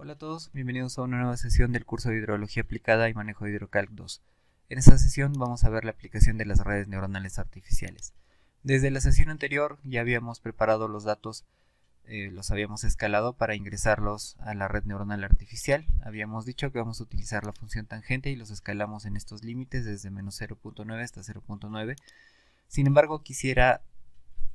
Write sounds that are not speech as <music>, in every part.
Hola a todos, bienvenidos a una nueva sesión del curso de Hidrología Aplicada y Manejo de Hidrocalc 2. En esta sesión vamos a ver la aplicación de las redes neuronales artificiales. Desde la sesión anterior ya habíamos preparado los datos, eh, los habíamos escalado para ingresarlos a la red neuronal artificial. Habíamos dicho que vamos a utilizar la función tangente y los escalamos en estos límites desde menos 0.9 hasta 0.9. Sin embargo, quisiera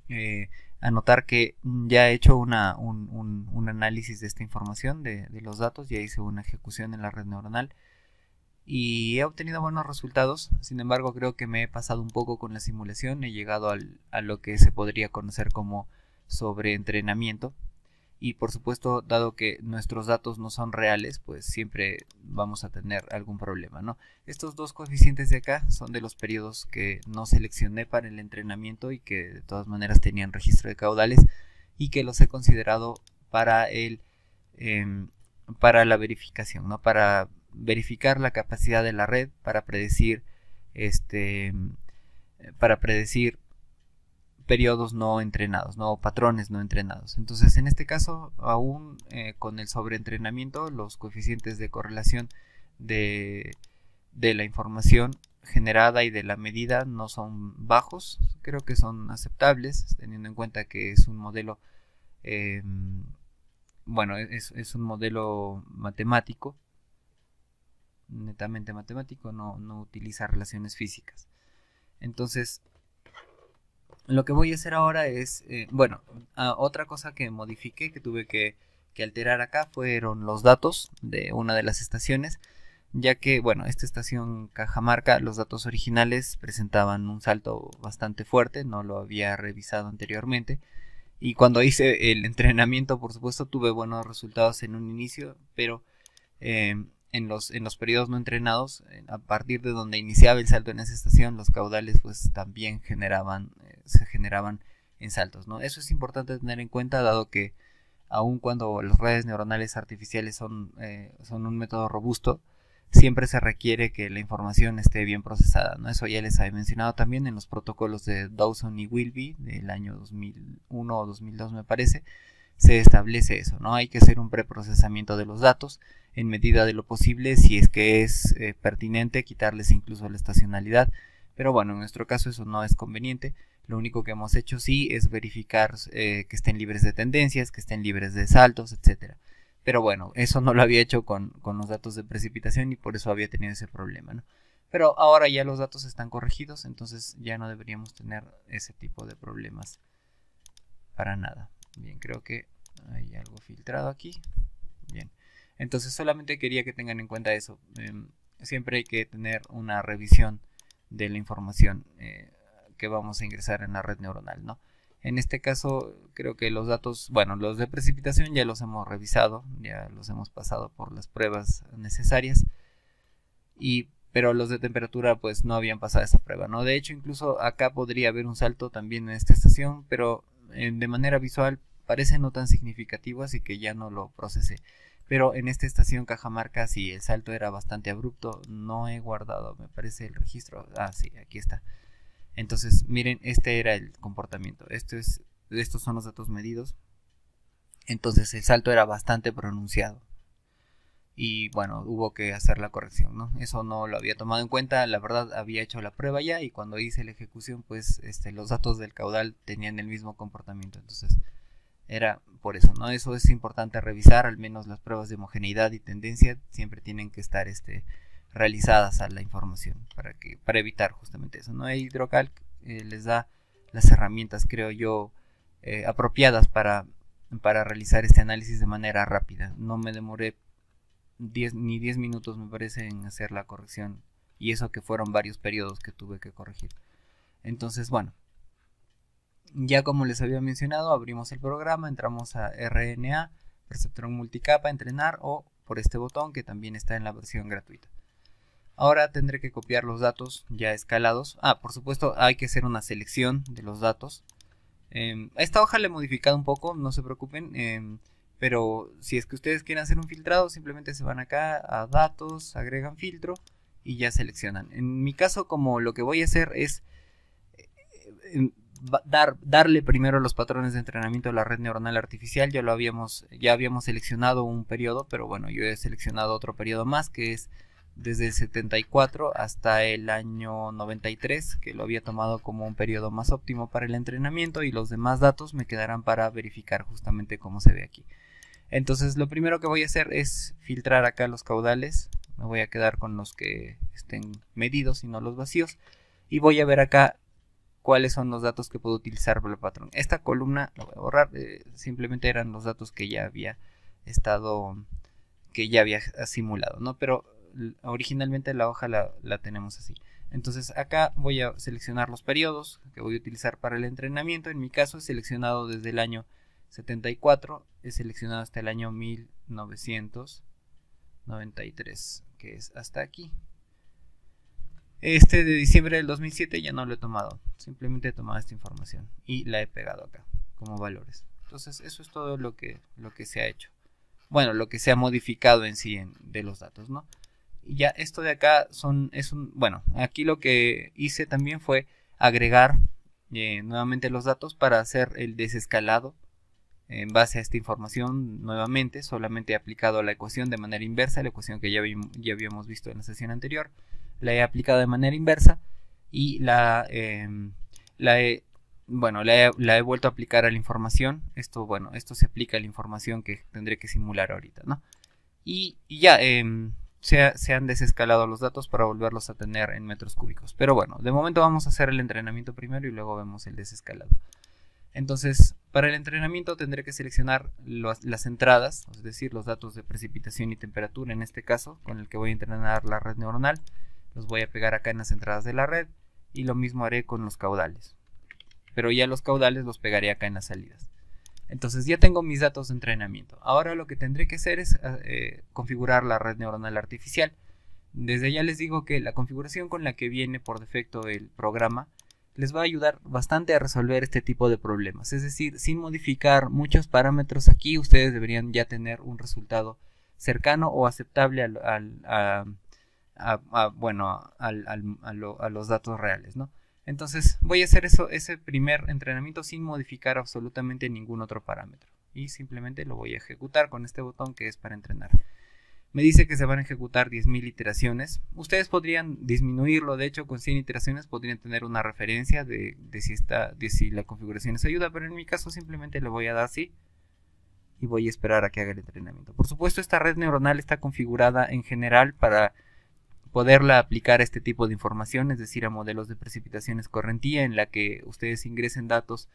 eh, anotar que mm, ya he hecho un, un, un, análisis de esta información, de, de, los datos, ya hice una ejecución en la red neuronal y he obtenido buenos resultados, sin embargo creo que me he pasado un poco con la simulación, he llegado al, a lo que se podría conocer como sobreentrenamiento, y por supuesto dado que nuestros datos no son reales pues siempre vamos a tener algún problema no estos dos coeficientes de acá son de los periodos que no seleccioné para el entrenamiento y que de todas maneras tenían registro de caudales y que los he considerado para el em, para la verificación no para verificar la capacidad de la red para predecir este para predecir periodos no entrenados, no patrones no entrenados. Entonces, en este caso, aún eh, con el sobreentrenamiento, los coeficientes de correlación de, la información generada y de la medida no son bajos, creo que son aceptables, teniendo en cuenta que es un modelo, em, bueno, e-, es, un modelo matemático, netamente matemático, no utiliza relaciones físicas. Entonces, lo que voy a hacer ahora es, eh, bueno, ah, otra cosa que modifiqué, que tuve que, alterar acá, fueron los datos de una de las estaciones, ya que, bueno, esta estación Cajamarca, los datos originales presentaban un salto bastante fuerte, no lo había revisado anteriormente. Y cuando hice el entrenamiento, por supuesto, tuve buenos resultados en un inicio, pero eh, en los, en los periodos no entrenados, a partir de donde iniciaba el salto en esa estación, los caudales pues también generaban, eh, se generaban en saltos, ¿no? Eso es importante tener en cuenta dado que aun cuando las redes neuronales artificiales son, eh, son un método robusto, siempre se requiere que la información esté bien procesada, ¿no? Eso ya les había mencionado también en los protocolos de Dawson y Wilby del año 2001 o 2002 me parece, se establece eso, ¿no? Hay que hacer un preprocesamiento de los datos en medida de lo posible, si es que es eh, pertinente quitarles incluso la estacionalidad, pero bueno, en nuestro caso eso no es conveniente, lo único que hemos hecho sí es verificar eh, que estén libres de tendencias, que estén libres de saltos, etcétera. Pero bueno, eso no lo había hecho con, con, los datos de precipitación y por eso había tenido ese problema, Pero ahora ya los datos están corregidos, entonces ya no deberíamos tener ese tipo de problemas para nada. Bien, creo que hay algo filtrado aquí. Bien, entonces solamente quería que tengan en cuenta eso. Em, siempre hay que tener una revisión de la información eh, que vamos a ingresar en la red neuronal, ¿no? En este caso, creo que los datos, bueno, los de precipitación ya los hemos revisado, ya los hemos pasado por las pruebas necesarias, y, pero los de temperatura pues no habían pasado esa prueba, ¿no? De hecho, incluso acá podría haber un salto también en esta estación, pero eh, de manera visual parece no tan significativo, así que ya no lo procesé. Pero en esta estación Cajamarca, si el salto era bastante abrupto, no he guardado, me parece el registro. Ah, sí, aquí está. Entonces, miren, este era el comportamiento. Esto es, estos son los datos medidos. Entonces, el salto era bastante pronunciado y bueno, hubo que hacer la corrección, ¿no? Eso no lo había tomado en cuenta, la verdad había hecho la prueba ya y cuando hice la ejecución, pues este, los datos del caudal tenían el mismo comportamiento, entonces era por eso, ¿no? Eso es importante revisar, al menos las pruebas de homogeneidad y tendencia siempre tienen que estar este, realizadas a la información para, que, para evitar justamente eso, ¿no? Hidrocalc eh, les da las herramientas, creo yo, eh, apropiadas para, para realizar este análisis de manera rápida. No me demoré diez, ni 10 minutos me parece en hacer la corrección. Y eso que fueron varios periodos que tuve que corregir. Entonces, bueno. Ya como les había mencionado, abrimos el programa, entramos a RNA, receptor Multicapa, entrenar o por este botón que también está en la versión gratuita. Ahora tendré que copiar los datos ya escalados. Ah, por supuesto hay que hacer una selección de los datos. Em, esta hoja la he modificado un poco, no se preocupen. Em, pero si es que ustedes quieren hacer un filtrado, simplemente se van acá a datos, agregan filtro y ya seleccionan. En mi caso, como lo que voy a hacer es eh, dar, darle primero los patrones de entrenamiento a la red neuronal artificial, ya lo habíamos, ya habíamos seleccionado un periodo, pero bueno, yo he seleccionado otro periodo más que es desde el 74 hasta el año 93, que lo había tomado como un periodo más óptimo para el entrenamiento y los demás datos me quedarán para verificar justamente cómo se ve aquí. Entonces lo primero que voy a hacer es filtrar acá los caudales. Me voy a quedar con los que estén medidos y no los vacíos. Y voy a ver acá cuáles son los datos que puedo utilizar para el patrón. Esta columna la voy a borrar. Eh, simplemente eran los datos que ya había estado, que ya había simulado, ¿no? Pero originalmente la hoja la, la tenemos así. Entonces acá voy a seleccionar los periodos que voy a utilizar para el entrenamiento. En mi caso he seleccionado desde el año 74 es seleccionado hasta el año 1993, que es hasta aquí. Este de diciembre del 2007 ya no lo he tomado, simplemente he tomado esta información y la he pegado acá como valores. Entonces eso es todo lo que, lo que se ha hecho. Bueno, lo que se ha modificado en sí de los datos, ¿no? Y ya esto de acá son, es un, bueno, aquí lo que hice también fue agregar eh, nuevamente los datos para hacer el desescalado en base a esta información nuevamente solamente he aplicado la ecuación de manera inversa, la ecuación que ya, habíamos visto en la sesión anterior, la he aplicado de manera inversa y la, em, la he, bueno, la he, vuelto a aplicar a la información, esto, bueno, esto se aplica a la información que tendré que simular ahorita, ¿no? Y, ya, em, se, se han desescalado los datos para volverlos a tener en metros cúbicos, pero bueno, de momento vamos a hacer el entrenamiento primero y luego vemos el desescalado. Entonces, para el entrenamiento tendré que seleccionar las entradas, es decir, los datos de precipitación y temperatura en este caso, con el que voy a entrenar la red neuronal. Los voy a pegar acá en las entradas de la red y lo mismo haré con los caudales. Pero ya los caudales los pegaré acá en las salidas. Entonces ya tengo mis datos de entrenamiento. Ahora lo que tendré que hacer es ah, eh, configurar la red neuronal artificial. Desde ya les digo que la configuración con la que viene por defecto el programa les va a ayudar bastante a resolver este tipo de problemas. Es decir, sin modificar muchos parámetros aquí, ustedes deberían ya tener un resultado cercano o aceptable al, a, bueno, a los datos reales, Entonces voy a hacer ese primer entrenamiento sin modificar absolutamente ningún otro parámetro. Y simplemente lo voy a ejecutar con este botón que es para entrenar me dice que se van a ejecutar 10.000 iteraciones. Ustedes podrían disminuirlo, de hecho con 100 iteraciones podrían tener una referencia de, si, está, de si la configuración les ayuda, pero en mi caso simplemente le voy a dar sí y voy a esperar a que haga el entrenamiento. Por supuesto, esta red neuronal está configurada en general para poderla aplicar a este tipo de información, es decir, a modelos de precipitaciones correntía en la que ustedes ingresen datos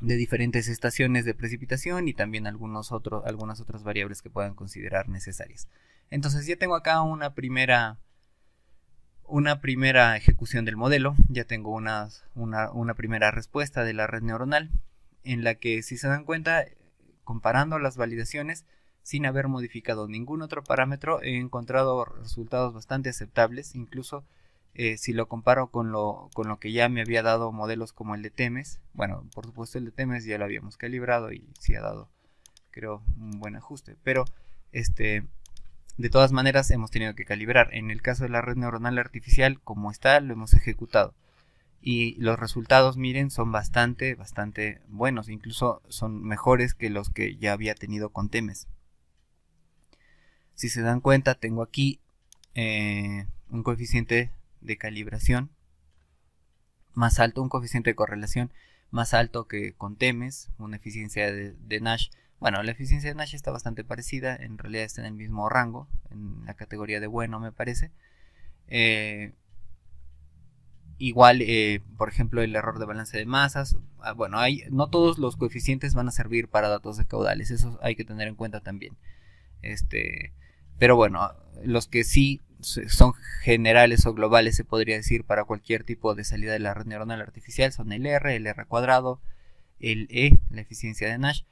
de diferentes estaciones de precipitación y también algunos algunas otras variables que puedan considerar necesarias. Entonces ya tengo acá una primera, una primera ejecución del modelo, ya tengo una, una, una primera respuesta de la red neuronal en la que si se dan cuenta, comparando las validaciones, sin haber modificado ningún otro parámetro, he encontrado resultados bastante aceptables, incluso eh, si lo comparo con lo, que ya me había dado modelos como el de Temes, bueno, por supuesto el de Temes ya lo habíamos calibrado y sí ha dado, creo, un buen ajuste, pero este, de todas maneras hemos tenido que calibrar. En el caso de la red neuronal artificial, como está, lo hemos ejecutado. Y los resultados, miren, son bastante, bastante buenos, incluso son mejores que los que ya había tenido con Temes. Si se dan cuenta, tengo aquí eh, un coeficiente de calibración más alto, un coeficiente de correlación más alto que con TEMES, una eficiencia de, Nash. Bueno, la eficiencia de Nash está bastante parecida, en realidad está en el mismo rango, en la categoría de bueno me parece. Eh, igual, eh, por ejemplo, el error de balance de masas. Ah, bueno, hay, no todos los coeficientes van a servir para datos de caudales, eso hay que tener en cuenta también. Este, pero bueno, los que sí son generales o globales, se podría decir, para cualquier tipo de salida de la red neuronal artificial. Son el R, el R cuadrado, el E, la eficiencia de Nash,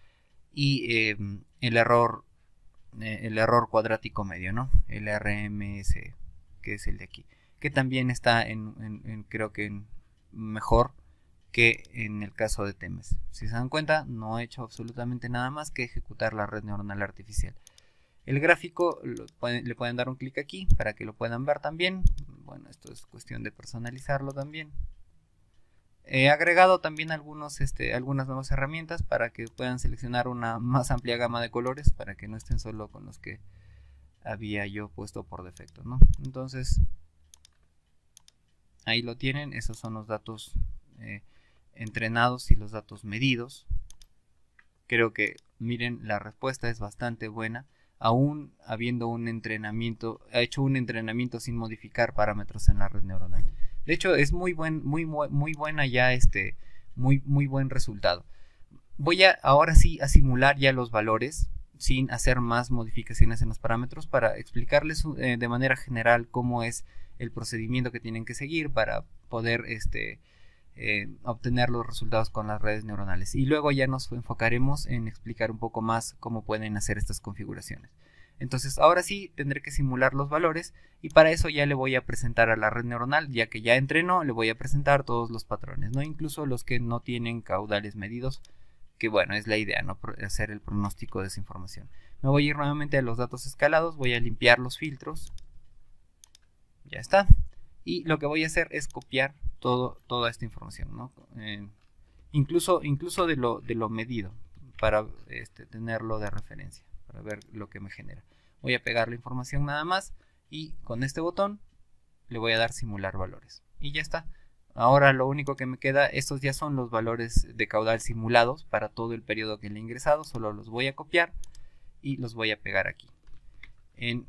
y eh, el error eh, el error cuadrático medio, ¿no? El RMS, que es el de aquí. Que también está en, creo que mejor que en el caso de Temes. Si se dan cuenta, no he hecho absolutamente nada más que ejecutar la red neuronal artificial. El gráfico le pueden dar un clic aquí para que lo puedan ver también. Bueno, esto es cuestión de personalizarlo también. He agregado también algunos, este, algunas nuevas herramientas para que puedan seleccionar una <laughs> más amplia gama de colores para que no estén solo con los que había yo puesto por defecto. Entonces, ahí lo tienen. Esos son los datos eh, entrenados y los datos medidos. Creo que, miren, la respuesta es bastante buena aún habiendo un entrenamiento, ha hecho un entrenamiento sin modificar parámetros en la red neuronal. De hecho, es muy buen, muy, muy buena ya este, muy, muy buen resultado. Voy a ahora sí a simular ya los valores sin hacer más modificaciones en los parámetros para explicarles eh, de manera general cómo es el procedimiento que tienen que seguir para poder este, eh, obtener los resultados con las redes neuronales. Y luego ya nos enfocaremos en explicar un poco más cómo pueden hacer estas configuraciones. Entonces ahora sí tendré que simular los valores y para eso ya le voy a presentar a la red neuronal, ya que ya entrenó, le voy a presentar todos los patrones, ¿no? Incluso los que no tienen caudales medidos, que bueno, es la idea, ¿no? Hacer el pronóstico de esa información. Me voy a ir nuevamente a los datos escalados, voy a limpiar los filtros. Ya está. Y lo que voy a hacer es copiar todo, toda esta información, ¿no? Eh, incluso, incluso de lo, de lo medido, para este, tenerlo de referencia, para ver lo que me genera. Voy a pegar la información nada más y con este botón le voy a dar simular valores. Y ya está. Ahora lo único que me queda, estos ya son los valores de caudal simulados para todo el periodo que le he ingresado, solo los voy a copiar y los voy a pegar aquí en,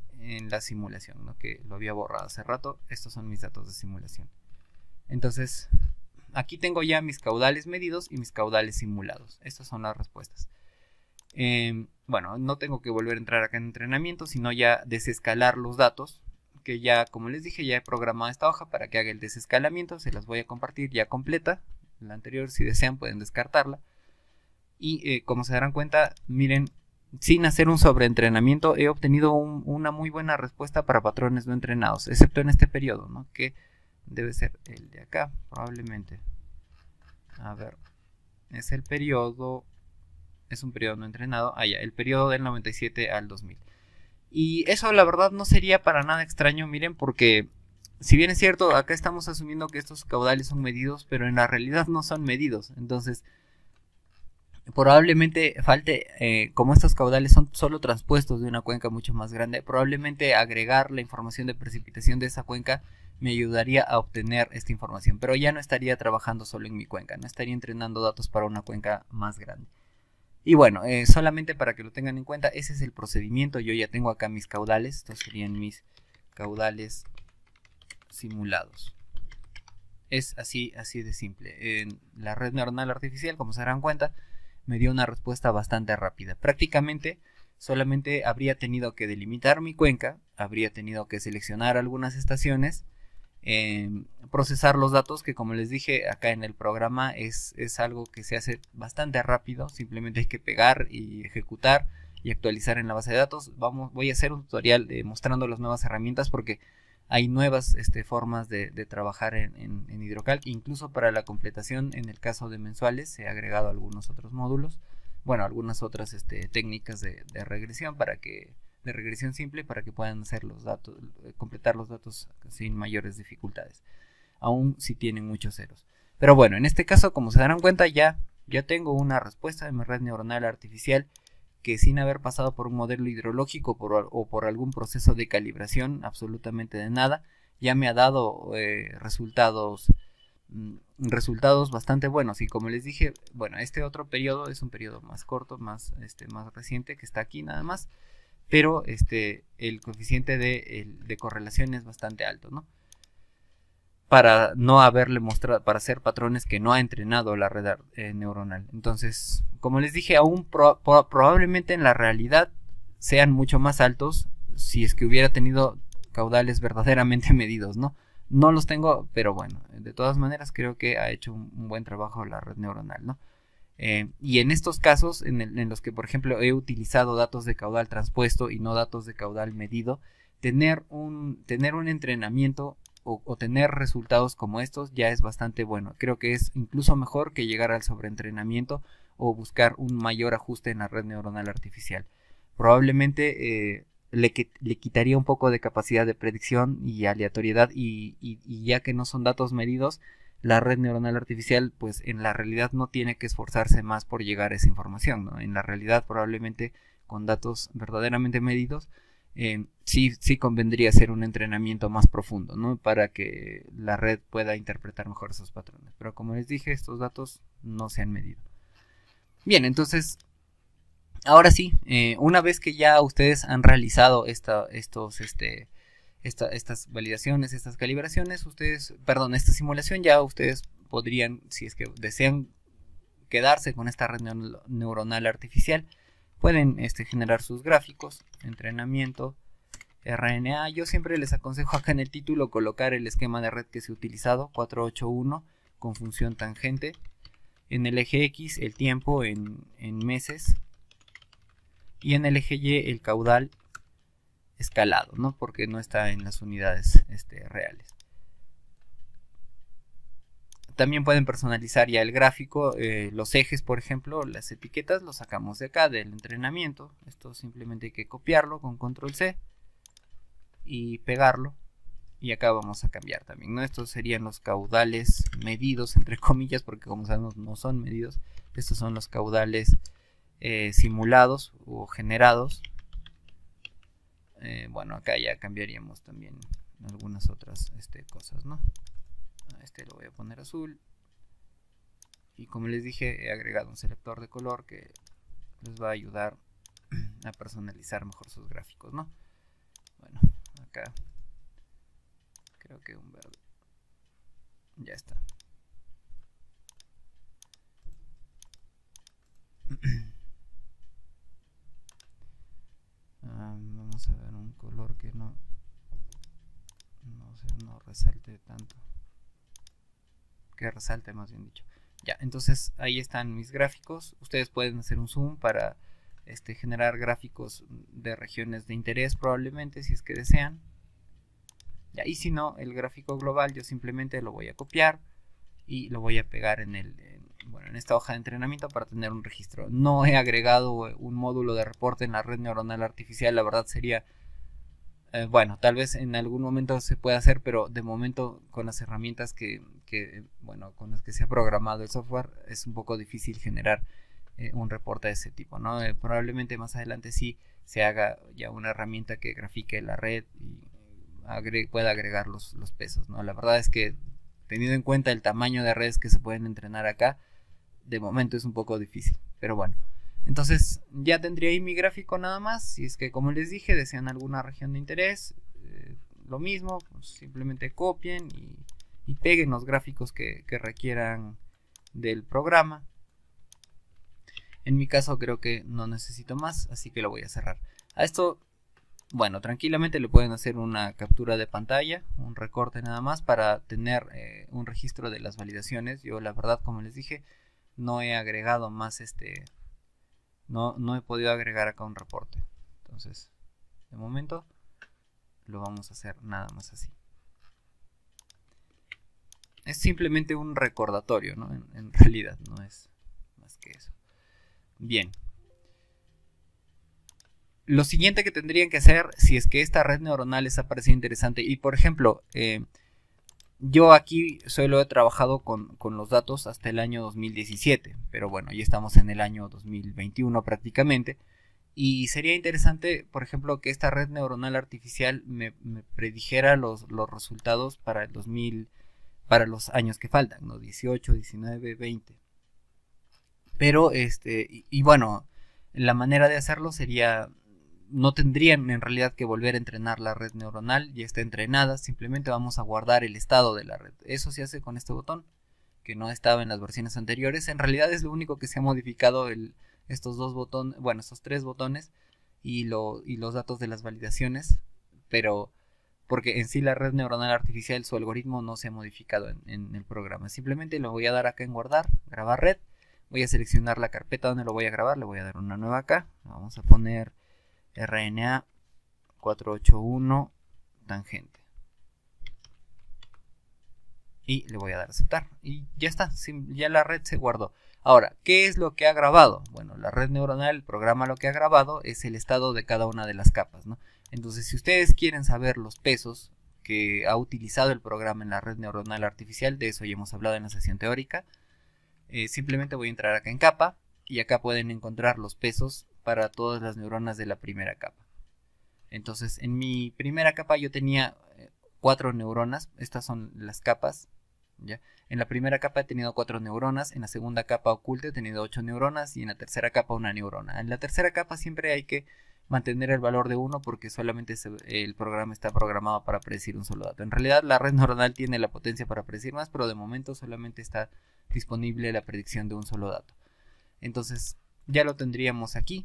la simulación, ¿no? que lo había borrado hace rato. Estos son mis datos de simulación. Entonces, aquí tengo ya mis caudales medidos y mis caudales simulados. Estas son las respuestas. Em, bueno, no tengo que volver a entrar acá en entrenamiento, sino ya desescalar los datos, que ya, como les dije, ya he programado esta hoja para que haga el desescalamiento, se las voy a compartir ya completa, la anterior, si desean pueden descartarla. Y eh, como se darán cuenta, miren, sin hacer un sobreentrenamiento, he obtenido una muy buena respuesta para patrones no entrenados, excepto en este periodo, ¿no? que debe ser el de acá, probablemente. A ver, es el periodo, es un periodo no entrenado, ah, ya, el periodo del 97 al 2000. Y eso la verdad no sería para nada extraño, miren, porque si bien es cierto, acá estamos asumiendo que estos caudales son medidos, pero en la realidad no son medidos. Entonces, probablemente falte, eh, como estos caudales son solo transpuestos de una cuenca mucho más grande, probablemente agregar la información de precipitación de esa cuenca me ayudaría a obtener esta información, pero ya no estaría trabajando solo en mi cuenca, no estaría entrenando datos para una cuenca más grande. Y bueno, eh, solamente para que lo tengan en cuenta, ese es el procedimiento, yo ya tengo acá mis caudales, estos serían mis caudales simulados. Es así, así de simple. En la red neuronal artificial, como se darán cuenta, me dio una respuesta bastante rápida. Prácticamente solamente habría tenido que delimitar mi cuenca, habría tenido que seleccionar algunas estaciones, em, procesar los datos, que como les dije acá en el programa es, es algo que se hace bastante rápido, simplemente hay que pegar y ejecutar y actualizar en la base de datos. Vamos, voy a hacer un tutorial eh, mostrando las nuevas herramientas porque hay nuevas este, formas de, trabajar en, hidrocal, incluso para la completación en el caso de mensuales se ha agregado algunos otros módulos, bueno, algunas otras este, técnicas de, regresión para que de regresión simple para que puedan hacer los datos, completar los datos sin mayores dificultades, aún si tienen muchos ceros. Pero bueno, en este caso, como se darán cuenta, ya, ya tengo una respuesta de mi red neuronal artificial que sin haber pasado por un modelo hidrológico o por algún proceso de calibración, absolutamente de nada, ya me ha dado eh, resultados, mm, resultados bastante buenos. Y como les dije, bueno, este otro periodo es un periodo más corto, más, este, más reciente, que está aquí nada más, pero este, el coeficiente de, de correlación es bastante alto, ¿no? para no haberle mostrado, para ser patrones que no ha entrenado la red eh, neuronal. Entonces, como les dije, aún probablemente en la realidad sean mucho más altos si es que hubiera tenido caudales verdaderamente <laughs> medidos, ¿no? No los tengo, pero bueno, de todas maneras creo que ha hecho un, buen trabajo la red neuronal, ¿no? Eh, y en estos casos, en, los que, por ejemplo, he utilizado datos de caudal transpuesto y no datos de caudal medido, tener un, tener un entrenamiento o, tener resultados como estos ya es bastante bueno. Creo que es incluso mejor que llegar al sobreentrenamiento o buscar un mayor ajuste en la red neuronal artificial. Probablemente eh, le, quitaría un poco de capacidad de predicción y aleatoriedad y, ya que no son datos medidos, la red neuronal artificial pues en la realidad no tiene que esforzarse más por llegar a esa información. En la realidad probablemente con datos verdaderamente medidos, eh, sí, sí convendría hacer un entrenamiento más profundo, Para que la red pueda interpretar mejor esos patrones. Pero como les dije, estos datos no se han medido. Bien, entonces, ahora sí, eh, una vez que ya ustedes han realizado estos, este, estas validaciones, estas calibraciones, ustedes, perdón, esta simulación ya ustedes podrían, si es que desean quedarse con esta red neuronal artificial, Pueden este, generar sus gráficos, entrenamiento, RNA. Yo siempre les aconsejo acá en el título colocar el esquema de red que se ha utilizado, 481, con función tangente. En el eje X el tiempo en, meses. Y en el eje Y el caudal escalado, ¿no? porque no está en las unidades este, reales. También pueden personalizar ya el gráfico, eh, los ejes, por ejemplo, las etiquetas, los sacamos de acá, del entrenamiento. Esto simplemente hay que copiarlo con control C y pegarlo. Y acá vamos a cambiar también, ¿no? Estos serían los caudales medidos, entre <laughs> comillas, porque como sabemos no son medidos. Estos son los caudales eh, simulados o generados. Eh, bueno, acá ya cambiaríamos también algunas otras este, cosas, ¿no? Ah, este lo voy a poner azul y como les dije he agregado un selector de color que les va a ayudar <clears throat> a personalizar mejor sus gráficos no bueno acá creo que un verde ya está <clears throat> ah, vamos a ver un color que no no, no resalte tanto que resalte más bien dicho. Ya, entonces ahí están mis gráficos. Ustedes pueden hacer un zoom para este, generar gráficos de regiones de interés probablemente si es que desean. Ya, y si no, el gráfico global yo simplemente lo voy a copiar y lo voy a pegar en, el, bueno, en esta hoja de entrenamiento para tener un registro. No he agregado un módulo de reporte en la red neuronal artificial, la verdad sería eh, bueno, tal vez en algún momento se pueda hacer, pero de momento con las herramientas que, bueno, con las que se ha programado el software es un poco difícil generar eh, un reporte de ese tipo, ¿no? Eh, probablemente más adelante sí se haga ya una herramienta que grafique la red y pueda agregar los, los, pesos, ¿no? La verdad es que teniendo en cuenta el tamaño de redes que se pueden entrenar acá, de momento es un poco difícil, pero bueno. Entonces ya tendría ahí mi gráfico nada más, si es que como les dije desean alguna región de interés, eh, lo mismo, pues, simplemente copien y, peguen los gráficos que, requieran del programa. En mi caso creo que no necesito más, así que lo voy a cerrar. A esto, bueno, tranquilamente le pueden hacer una captura de pantalla, un recorte nada más para tener eh, un registro de las validaciones. Yo la verdad, como les dije, no he agregado más este no, he podido agregar acá un reporte. Entonces, de momento lo vamos a hacer nada más así. Es simplemente un recordatorio, ¿no? En, <laughs> realidad no es más que eso. Bien. Lo siguiente que tendrían que hacer, si es que esta red neuronal les ha parecido interesante, y por ejemplo, eh, yo aquí solo he trabajado con, los datos hasta el año 2017, pero bueno, ya estamos en el año 2021 prácticamente. Y sería interesante, por ejemplo, que esta red neuronal artificial me, predijera los, resultados para el 2000, para los años que faltan, ¿no? 18, 19, 20. Pero, este, y bueno, la manera de hacerlo sería no tendrían en realidad que volver a entrenar la red neuronal, ya está entrenada, simplemente vamos a guardar el estado de la red. Eso se hace con este botón, que no estaba en las versiones anteriores. En realidad es lo único que se ha modificado estos dos botones, bueno, estos tres botones y, lo, los datos de las validaciones, pero porque en sí la red neuronal artificial, su algoritmo no se ha modificado en, en el programa. Simplemente lo voy a dar acá en guardar, grabar red, voy a seleccionar la carpeta donde lo voy a grabar, le voy a dar una nueva acá, vamos a poner RNA 481 tangente. Y le voy a dar a aceptar. Y ya está, ya la red se guardó. Ahora, ¿qué es lo que ha grabado? Bueno, la red neuronal, el programa lo que ha grabado es el estado de cada una de las capas, Entonces, si ustedes quieren saber los pesos que ha utilizado el programa en la red neuronal artificial, de eso ya hemos hablado en la sesión teórica, eh, simplemente voy a entrar acá en capa y acá pueden encontrar los pesos para todas las neuronas de la primera capa. Entonces, en mi primera capa yo tenía eh, cuatro neuronas, estas son las capas. ¿ya? En la primera capa he tenido cuatro neuronas, en la segunda capa oculta he tenido ocho neuronas y en la tercera capa una neurona. En la tercera capa siempre hay que mantener el valor de uno. porque solamente el programa está programado para predecir un solo dato. En realidad la red neuronal tiene la potencia para predecir más, pero de momento solamente está disponible la predicción de un solo dato. Entonces, ya lo tendríamos aquí.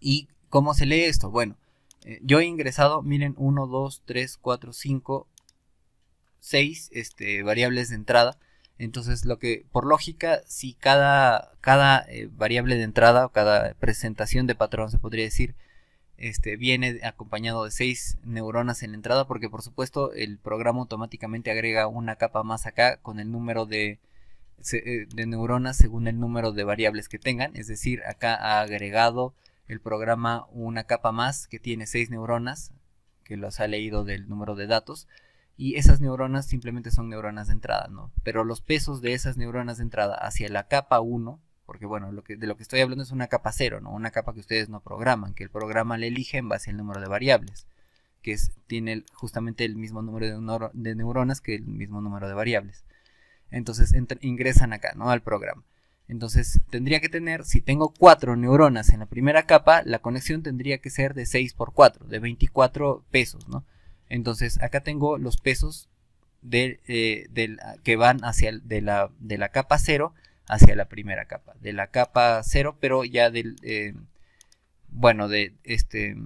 ¿Y cómo se lee esto? Bueno, eh, yo he ingresado, miren, 1, 2, 3, 4, 5, 6 este, variables de entrada. Entonces, lo que, por lógica, si cada, cada eh, variable de entrada o cada presentación de patrón, se podría decir, este, viene acompañado de 6 neuronas en la entrada, porque por supuesto el programa automáticamente agrega una capa más acá con el número de, eh, de neuronas según el número de variables que tengan, es decir, acá ha agregado el programa una capa más que tiene 6 neuronas, que los ha leído del número de datos, y esas neuronas simplemente son neuronas de entrada, ¿no? Pero los pesos de esas neuronas de entrada hacia la capa 1, porque bueno, lo que, de lo que estoy hablando es una capa 0, ¿no? Una capa que ustedes no programan, que el programa le elige en base al número de variables, que es, tiene justamente el mismo número de neuronas que el mismo número de variables. Entonces ingresan acá, ¿no? Al programa. Entonces tendría que tener, si tengo 4 neuronas en la primera capa, la conexión tendría que ser de 6 por 4, de 24 pesos, ¿no? Entonces acá tengo los pesos eh, ah, que van hacia de la, de la capa 0 hacia la primera capa, de la capa 0, pero ya del, eh, bueno, de este,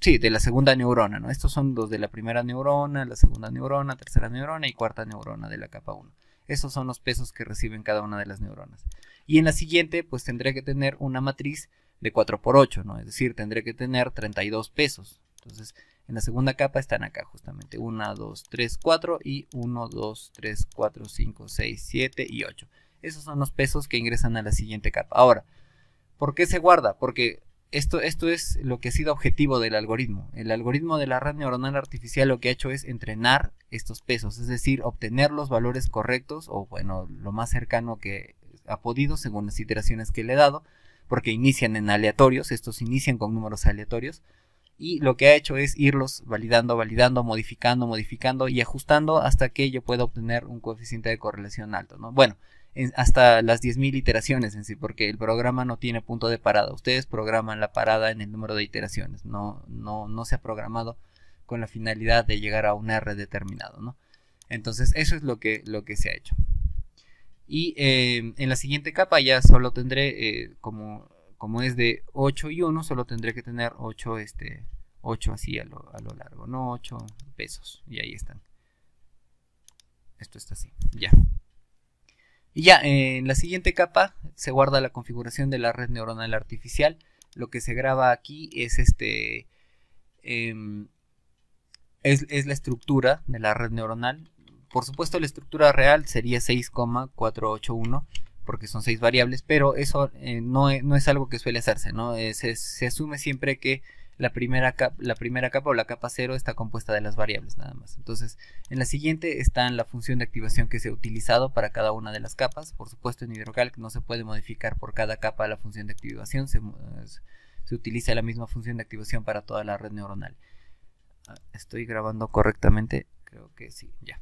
sí, de la segunda neurona, ¿no? Estos son los de la primera neurona, la segunda neurona, tercera neurona y cuarta neurona de la capa 1. Esos son los pesos que reciben cada una de las neuronas. Y en la siguiente, pues tendré que tener una matriz de 4 por ¿no? Es decir, tendré que tener 32 pesos. Entonces, en la segunda capa están acá justamente 1, 2, 3, 4 y 1, 2, 3, 4, 5, 6, 7 y 8. Esos son los pesos que ingresan a la siguiente capa. Ahora, ¿por qué se guarda? Porque esto, es lo que ha sido objetivo del algoritmo. El algoritmo de la red neuronal artificial lo que ha hecho es entrenar estos pesos, es decir, obtener los valores correctos o, bueno, lo más cercano que ha podido según las iteraciones que le he dado, porque inician en aleatorios, estos inician con números aleatorios, y lo que ha hecho es irlos validando, validando, modificando, modificando y ajustando hasta que yo pueda obtener un coeficiente de correlación alto, ¿no? Bueno, hasta las 10.000 iteraciones en sí, porque el programa no tiene punto de parada. Ustedes programan la parada en el número de iteraciones, no, no, no se ha programado con la finalidad de llegar a un R determinado, ¿no? Entonces eso es lo que, lo que se ha hecho. Y em, en la siguiente capa ya solo tendré, eh, como, como es de 8 y 1, solo tendré que tener 8, este, 8 así a lo, a lo largo, ¿no? 8 pesos. Y ahí están. Esto está así. Ya. Y ya, en la siguiente capa se guarda la configuración de la red neuronal artificial. Lo que se graba aquí es este. Em, es, la estructura de la red neuronal. Por supuesto, la estructura real sería 6,481, porque son seis variables, pero eso eh, no, es algo que suele hacerse, ¿no? Eh, se, asume siempre que la primera, capa, la primera capa o la capa cero está compuesta de las variables nada más. Entonces, en la siguiente está la función de activación que se ha utilizado para cada una de las capas. Por supuesto, en hidrocalc no se puede modificar por cada capa la función de activación, se, utiliza la misma función de activación para toda la red neuronal. Ah, Estoy grabando correctamente, creo que sí, ya.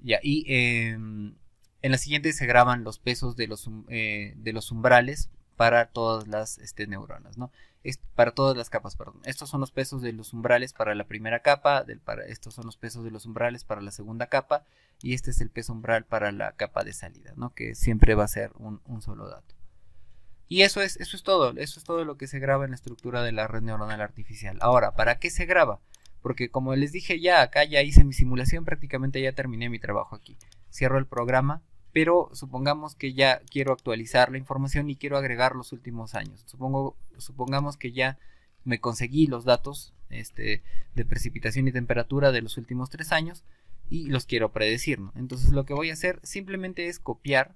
Ya, y em, en la siguiente se graban los pesos los, eh, de los umbrales para todas las este, neuronas, ¿no? Es para todas las capas, perdón. Estos son los pesos de los umbrales para la primera capa, estos son los pesos de los umbrales para la segunda capa, y este es el peso umbral para la capa de salida, Que siempre va a ser un, solo dato. Y eso eso es todo, eso es todo lo que se graba en la estructura de la red neuronal artificial. Ahora, ¿para qué se graba? Porque como les dije ya, acá ya hice mi simulación, prácticamente ya terminé mi trabajo aquí. Cierro el programa pero supongamos que ya quiero actualizar la información y quiero agregar los últimos años. Supongo, supongamos que ya me conseguí los datos este, de precipitación y temperatura de los últimos tres años y los quiero predecir. Entonces lo que voy a hacer simplemente es copiar,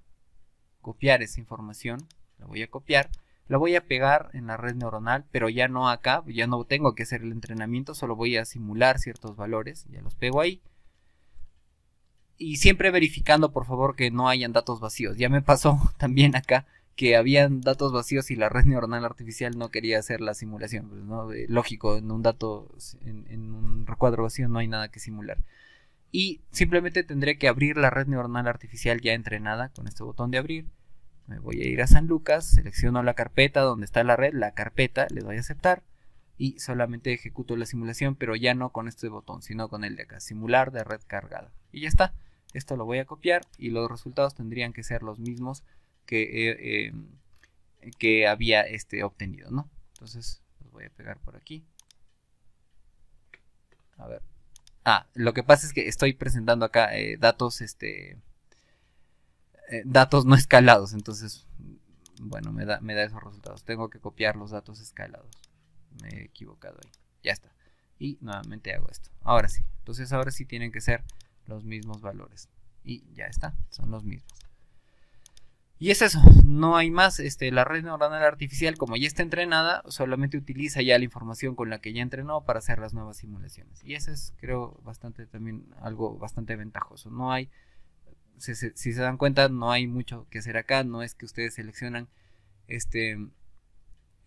copiar esa información, la voy a copiar, la voy a pegar en la red neuronal, pero ya no acá, ya no tengo que hacer el entrenamiento, solo voy a simular ciertos valores, ya los pego ahí y siempre verificando, por favor, que no hayan datos vacíos. Ya me pasó <laughs> también acá que habían datos vacíos y la red neuronal artificial no quería hacer la simulación. Pues, lógico, en un dato, en, en, un recuadro vacío no hay nada que simular. Y simplemente tendré que abrir la red neuronal artificial ya entrenada con este botón de abrir. Me voy a ir a San Lucas, selecciono la carpeta donde está la red, la carpeta, le doy a aceptar y solamente ejecuto la simulación, pero ya no con este botón, sino con el de acá, simular de red cargada. Y ya está. Esto lo voy a copiar y los resultados tendrían que ser los mismos que, eh, eh, que había este, obtenido, ¿no? Entonces, los voy a pegar por aquí. A ver. Ah, lo que pasa es que estoy presentando acá eh, datos, este, datos no escalados, entonces, bueno, me da, me da esos resultados. Tengo que copiar los datos escalados. Me he equivocado ahí. Ya está. Y nuevamente hago esto. Ahora sí. Entonces ahora sí tienen que ser los mismos valores. Y ya está, son los mismos. Y es eso, no hay más. Este, la red neuronal artificial, como ya está entrenada, solamente utiliza ya la información con la que ya entrenó para hacer las nuevas simulaciones. Y eso es, creo, bastante también algo bastante ventajoso. No hay, si, se dan cuenta, no hay mucho que hacer acá. No es que ustedes seleccionan, este,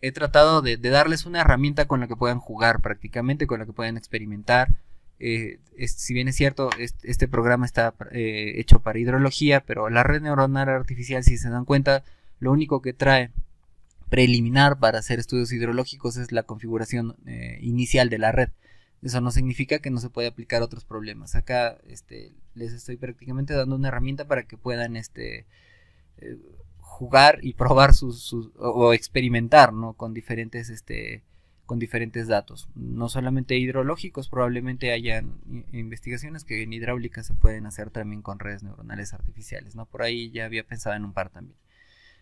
he tratado de, de darles una herramienta con la que puedan jugar prácticamente, con la que puedan experimentar eh, si bien es cierto, este, programa está eh, hecho para hidrología, pero la red neuronal artificial, si se dan cuenta, lo único que trae preliminar para hacer estudios hidrológicos es la configuración eh, inicial de la red. Eso no significa que no se puede aplicar otros problemas. Acá este, les estoy prácticamente dando una herramienta para que puedan este, jugar y probar sus, o, experimentar con diferentes este, con diferentes datos, no solamente hidrológicos, probablemente hayan investigaciones que en hidráulica se pueden hacer también con redes neuronales artificiales, ¿no? Por ahí ya había pensado en un par también.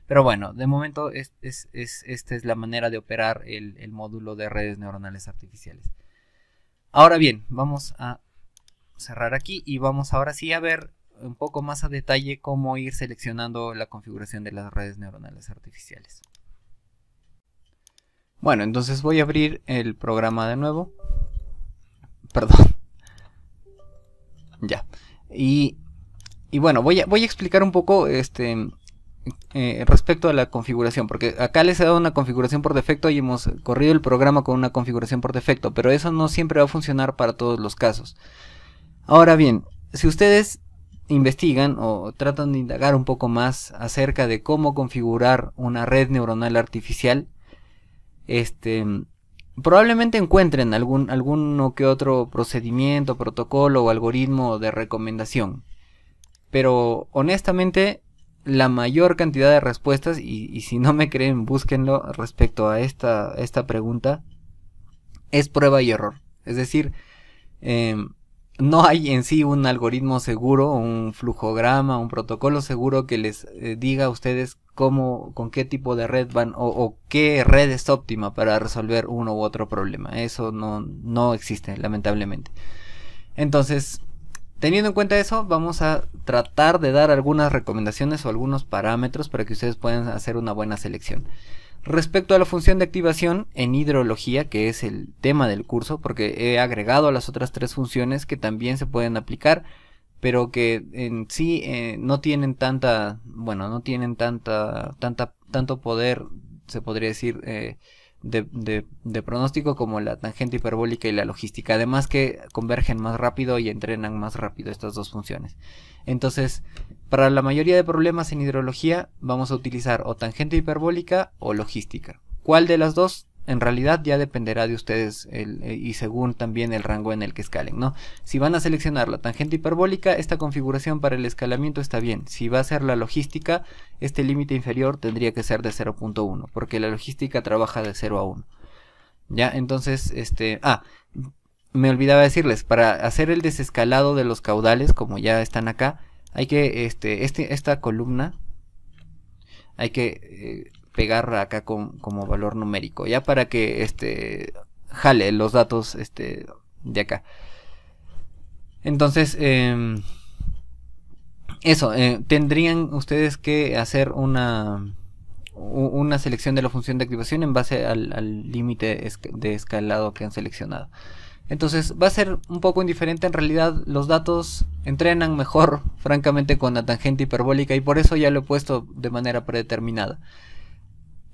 Pero bueno, de momento es, esta es la manera de operar el, módulo de redes neuronales artificiales. Ahora bien, vamos a cerrar aquí y vamos ahora sí a ver un poco más a detalle cómo ir seleccionando la configuración de las redes neuronales artificiales. Bueno, entonces voy a abrir el programa de nuevo. Perdón. ya. Y, y bueno, voy a, voy a explicar un poco este eh, respecto a la configuración, porque acá les he dado una configuración por defecto y hemos corrido el programa con una configuración por defecto, pero eso no siempre va a funcionar para todos los casos. Ahora bien, si ustedes investigan o tratan de indagar un poco más acerca de cómo configurar una red neuronal artificial, este, probablemente encuentren algún, alguno que otro procedimiento, protocolo o algoritmo de recomendación. Pero honestamente, la mayor cantidad de respuestas, y, y si no me creen, búsquenlo respecto a esta, esta pregunta, es prueba y error. Es decir, em, no hay en sí un algoritmo seguro, un flujograma, un protocolo seguro que les eh, diga a ustedes cómo, con qué tipo de red van o, qué red es óptima para resolver uno u otro problema. Eso no existe, lamentablemente. Entonces, teniendo en cuenta eso, vamos a tratar de dar algunas recomendaciones o algunos parámetros para que ustedes puedan hacer una buena selección. Respecto a la función de activación en hidrología, que es el tema del curso, porque he agregado las otras tres funciones que también se pueden aplicar, pero que en sí eh, no tienen tanta, bueno, no tienen tanta, tanta, tanto poder, se podría decir, eh, de, pronóstico como la tangente hiperbólica y la logística. Además que convergen más rápido y entrenan más rápido estas dos funciones. Entonces, para la mayoría de problemas en hidrología vamos a utilizar o tangente hiperbólica o logística. ¿Cuál de las dos? En realidad ya dependerá de ustedes eh, y según también el rango en el que escalen, ¿no? Si van a seleccionar la tangente hiperbólica, esta configuración para el escalamiento está bien. Si va a ser la logística, este límite inferior tendría que ser de 0.1, porque la logística trabaja de 0 a 1. Ya, entonces, este, ah, me olvidaba decirles, para hacer el desescalado de los caudales, como ya están acá, hay que, este, este esta columna, hay que pegar eh, pegarla acá con, como valor numérico, ya para que, este, jale los datos, este, de acá. Entonces, em, eso, eh, tendrían ustedes que hacer una una selección de la función de activación en base al límite de escalado que han seleccionado. Entonces va a ser un poco indiferente en realidad. Los datos entrenan mejor, <laughs> francamente, con la tangente hiperbólica y por eso ya lo he puesto de manera predeterminada.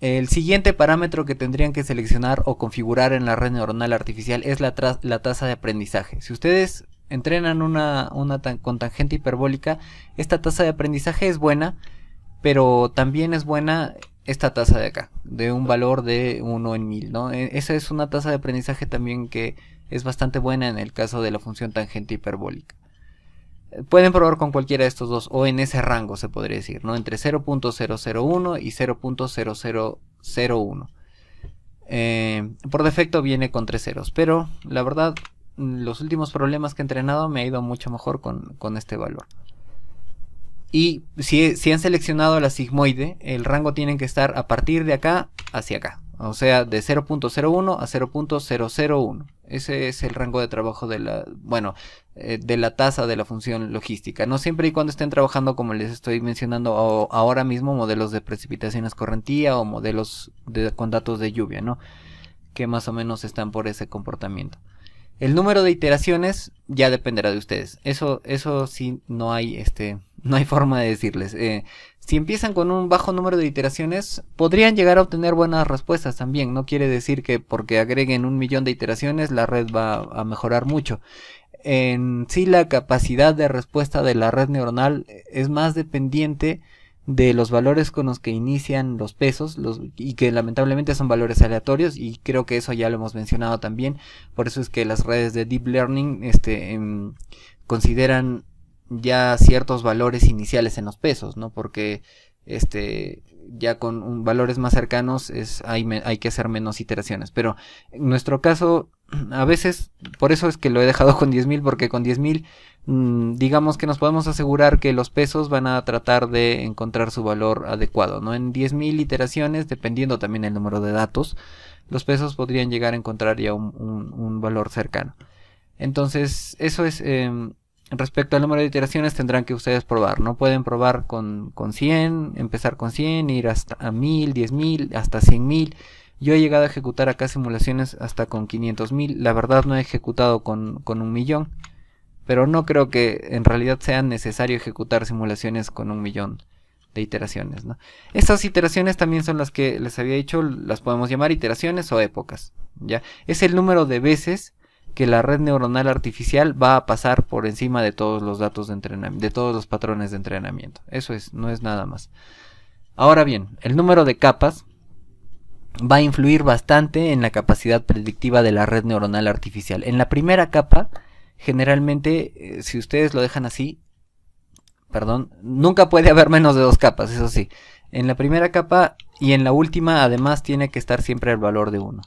El siguiente parámetro que tendrían que seleccionar o configurar en la red neuronal artificial es la, la tasa de aprendizaje. Si ustedes entrenan una, una con tangente hiperbólica, esta tasa de aprendizaje es buena, pero también es buena esta tasa de acá, de un valor de 1 en 1000. ¿no? E-, esa es una tasa de aprendizaje también que es bastante buena en el caso de la función tangente hiperbólica. Eh, pueden probar con cualquiera de estos dos o en ese rango se podría decir, ¿no? Entre 0.001 y 0.0001. Eh, por defecto viene con tres ceros, pero la verdad mm, los últimos problemas que he entrenado me ha ido mucho mejor con, este valor. Y si, han seleccionado la sigmoide, el rango tiene que estar a partir de acá hacia acá. O sea, de 0.01 a 0.001. Ese es el rango de trabajo de la, bueno, eh, de la tasa de la función logística. No siempre y cuando estén trabajando, como les estoy mencionando ahora mismo, modelos de precipitaciones correntía o modelos con datos de lluvia, ¿no? Que más o menos están por ese comportamiento. El número de iteraciones ya dependerá de ustedes. Eso, eso sí no hay este no hay forma de decirles. Eh, si empiezan con un bajo número de iteraciones, podrían llegar a obtener buenas respuestas también. No quiere decir que porque agreguen un millón de iteraciones la red va a mejorar mucho. En sí, la capacidad de respuesta de la red neuronal es más dependiente de los valores con los que inician los pesos y que lamentablemente son valores aleatorios y creo que eso ya lo hemos mencionado también por eso es que las redes de deep learning este, em, consideran ya ciertos valores iniciales en los pesos, ¿no? Porque este ya con valores más cercanos es hay, que hacer menos iteraciones, pero en nuestro caso <clears throat> a veces por eso es que lo he dejado <laughs> con 10.000 porque con 10.000 mm, digamos que nos podemos asegurar que los pesos van a tratar de encontrar su valor adecuado, ¿no? En 10.000 iteraciones, dependiendo también el número de datos, los pesos podrían llegar a encontrar ya un, valor cercano. Entonces, eso es em, respecto al número de iteraciones tendrán que ustedes probar, ¿no? Pueden probar con, 100, empezar con 100, ir hasta a 1000, 10000, hasta 100000. Yo he llegado a ejecutar acá simulaciones hasta con 500.000, la verdad no he ejecutado con, un millón, pero no creo que en realidad sea necesario ejecutar simulaciones con un millón de iteraciones. ¿no? Estas iteraciones también son las que les había dicho, las podemos llamar iteraciones o épocas. ¿ya? Es el número de veces que la red neuronal artificial va a pasar por encima de todos los datos de entrenamiento, de todos los patrones de entrenamiento. Eso es, no es nada más. Ahora bien, el número de capas va a influir bastante en la capacidad predictiva de la red neuronal artificial. En la primera capa, generalmente, eh, si ustedes lo dejan así, perdón, nunca puede haber menos de dos capas, eso sí. En la primera capa y en la última, además, tiene que estar siempre el valor de 1